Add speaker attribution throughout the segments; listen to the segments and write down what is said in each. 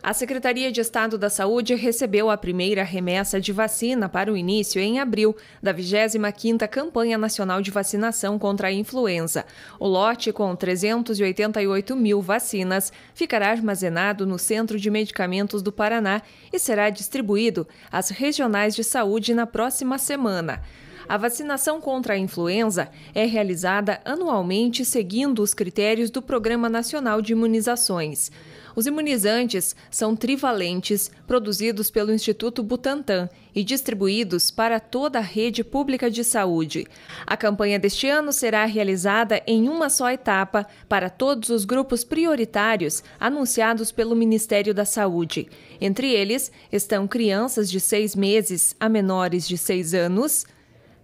Speaker 1: A Secretaria de Estado da Saúde recebeu a primeira remessa de vacina para o início em abril da 25ª Campanha Nacional de Vacinação contra a Influenza. O lote com 388 mil vacinas ficará armazenado no Centro de Medicamentos do Paraná e será distribuído às regionais de saúde na próxima semana. A vacinação contra a influenza é realizada anualmente seguindo os critérios do Programa Nacional de Imunizações. Os imunizantes são trivalentes, produzidos pelo Instituto Butantan e distribuídos para toda a rede pública de saúde. A campanha deste ano será realizada em uma só etapa para todos os grupos prioritários anunciados pelo Ministério da Saúde. Entre eles estão crianças de seis meses a menores de seis anos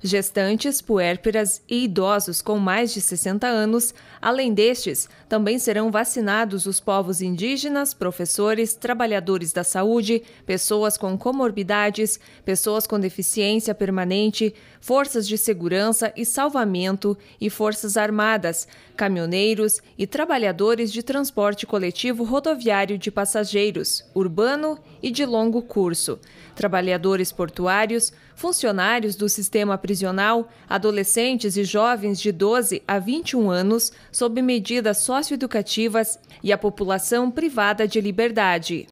Speaker 1: Gestantes, puérperas e idosos com mais de 60 anos, além destes, também serão vacinados os povos indígenas, professores, trabalhadores da saúde, pessoas com comorbidades, pessoas com deficiência permanente, forças de segurança e salvamento e forças armadas, caminhoneiros e trabalhadores de transporte coletivo rodoviário de passageiros, urbano e de longo curso, trabalhadores portuários, funcionários do sistema prisional adolescentes e jovens de 12 a 21 anos sob medidas socioeducativas e a população privada de liberdade.